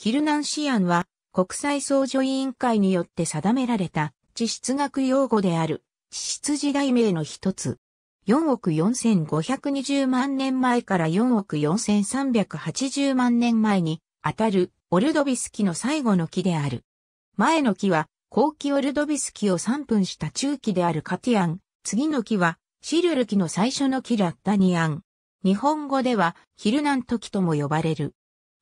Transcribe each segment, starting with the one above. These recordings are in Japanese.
ヒルナンシアンは国際相助委員会によって定められた地質学用語である地質時代名の一つ。4億4520万年前から4億4380万年前にあたるオルドビス期の最後の木である。前の木は後期オルドビス期を3分した中期であるカティアン。次の木はシルル期の最初の木ラッタニアン。日本語ではヒルナント期とも呼ばれる。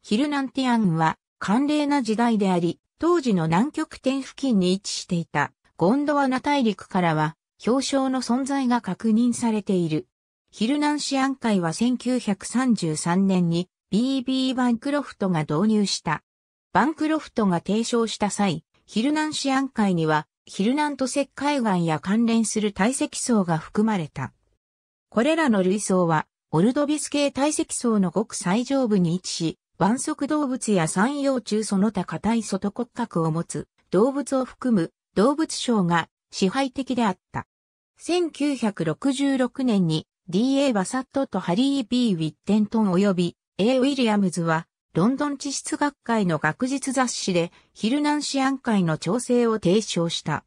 ヒルナンティアンは寒冷な時代であり、当時の南極点付近に位置していたゴンドワナ大陸からは氷床の存在が確認されている。ヒルナンシアン海は1933年に BB バンクロフトが導入した。バンクロフトが提唱した際、ヒルナンシアン海にはヒルナント石海岸や関連する堆積層が含まれた。これらの類層はオルドビス系堆積層のごく最上部に位置し、腕足動物や山葉虫その他硬い外骨格を持つ動物を含む動物賞が支配的であった。1966年に D.A. バサットとハリー・ B・ ウィッテントン及び A・ ウィリアムズはロンドン地質学会の学術雑誌でヒルナンシアン会の調整を提唱した。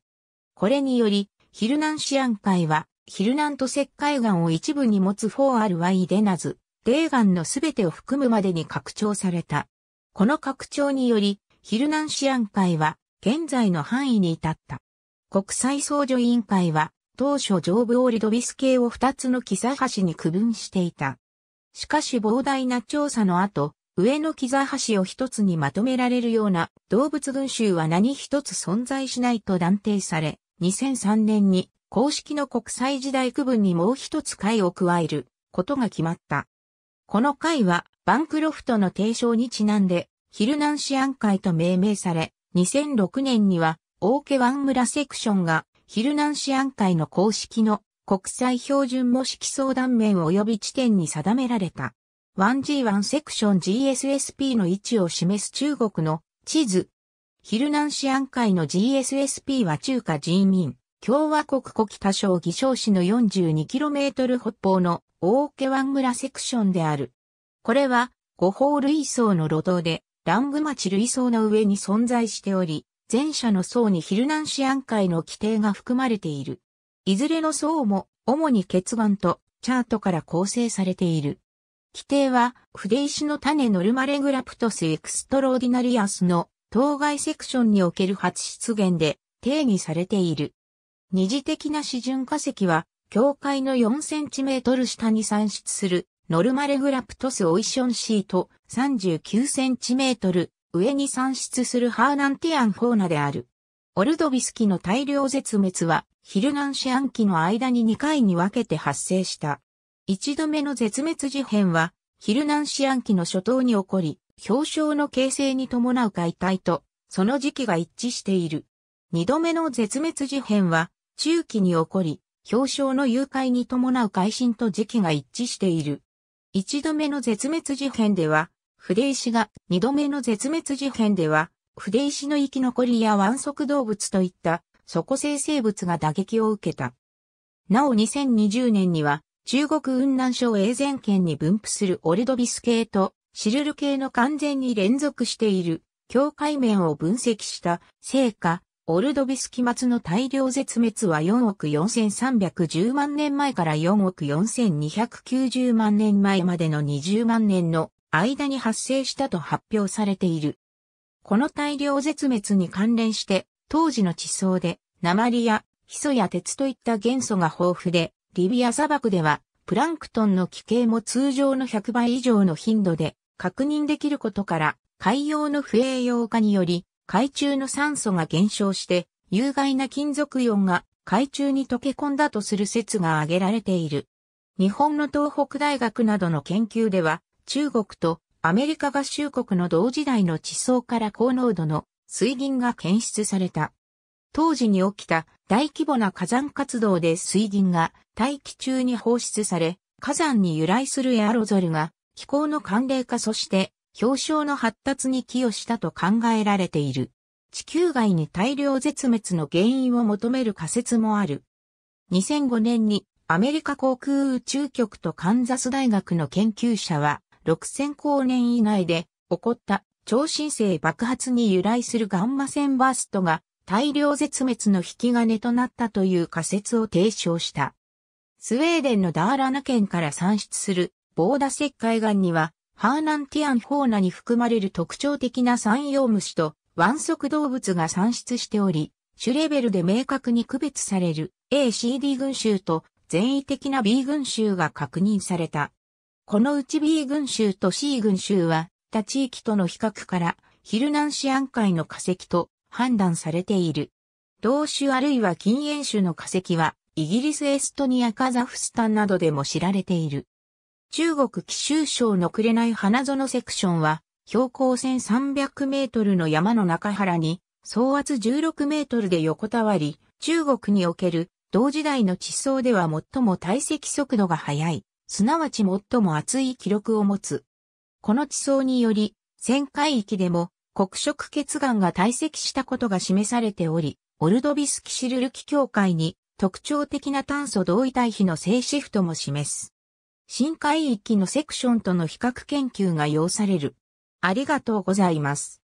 これによりヒルナンシアン会はヒルナント石灰岩を一部に持つ 4RY デナズレーガンのすべてを含むまでに拡張された。この拡張により、ヒルナンシアン会は現在の範囲に至った。国際総助委員会は当初上部オールドビス系を2つのキザ橋に区分していた。しかし膨大な調査の後、上の木座橋を一つにまとめられるような動物群衆は何一つ存在しないと断定され、2003年に公式の国際時代区分にもう一つ回を加えることが決まった。この会は、バンクロフトの提唱にちなんで、ヒルナンシアン会と命名され、2006年には、オーケワン村セクションが、ヒルナンシアン会の公式の国際標準模式相談面及び地点に定められた。1G1 セクション GSSP の位置を示す中国の地図。ヒルナンシアン会の GSSP は中華人民共和国古北省偽証市の 42km 北方の大桶湾村セクションである。これは、五宝類層の路頭で、ラング町類層の上に存在しており、前者の層にヒルナンシアン海の規定が含まれている。いずれの層も、主に結番とチャートから構成されている。規定は、筆石の種ノルマレグラプトスエクストローディナリアスの当該セクションにおける初出現で定義されている。二次的な示準化石は、境界の4センチメートル下に産出する、ノルマレグラプトスオイションシート39センチメートル上に産出するハーナンティアンフォーナである。オルドビスキの大量絶滅はヒルナンシアン期の間に2回に分けて発生した。一度目の絶滅事変はヒルナンシアン期の初頭に起こり、氷床の形成に伴う解体とその時期が一致している。二度目の絶滅事変は中期に起こり、氷床の誘拐に伴う改新と時期が一致している。一度目の絶滅事変では、筆石が、二度目の絶滅事変では、筆石の生き残りや腕足動物といった底生生物が打撃を受けた。なお2020年には、中国雲南省永全県に分布するオルドビス系とシルル系の完全に連続している境界面を分析した成果オルドビス期末の大量絶滅は4億4310万年前から4億4290万年前までの20万年の間に発生したと発表されている。この大量絶滅に関連して、当時の地層で、鉛や、ヒ素や鉄といった元素が豊富で、リビア砂漠では、プランクトンの奇形も通常の100倍以上の頻度で確認できることから、海洋の不栄養化により、海中の酸素が減少して、有害な金属イオンが海中に溶け込んだとする説が挙げられている。日本の東北大学などの研究では、中国とアメリカ合衆国の同時代の地層から高濃度の水銀が検出された。当時に起きた大規模な火山活動で水銀が大気中に放出され、火山に由来するエアロゾルが気候の寒冷化そして氷床の発達に寄与したと考えられている。地球外に大量絶滅の原因を求める仮説もある。2005年にアメリカ航空宇宙局とカンザス大学の研究者は6000光年以内で起こった超新星爆発に由来するガンマ線バーストが大量絶滅の引き金となったという仮説を提唱した。スウェーデンのダーラナ県から産出するボーダ石灰岩にはハーナンティアンフォーナに含まれる特徴的な山葉虫と腕足動物が産出しており、種レベルで明確に区別される ACD 群衆と全位的な B 群衆が確認された。このうち B 群衆と C 群衆は、他地域との比較から、ヒルナンシアン海の化石と判断されている。同種あるいは禁煙種の化石は、イギリスエストニアカザフスタンなどでも知られている。中国貴州省の紅花園セクションは、標高1300メートルの山の中原に、総圧16メートルで横たわり、中国における同時代の地層では最も堆積速度が速い、すなわち最も厚い記録を持つ。この地層により、旋海域でも黒色血岩が堆積したことが示されており、オルドビスキシルルキ教会に特徴的な炭素同位体比の性シフトも示す。深海域のセクションとの比較研究が要される。ありがとうございます。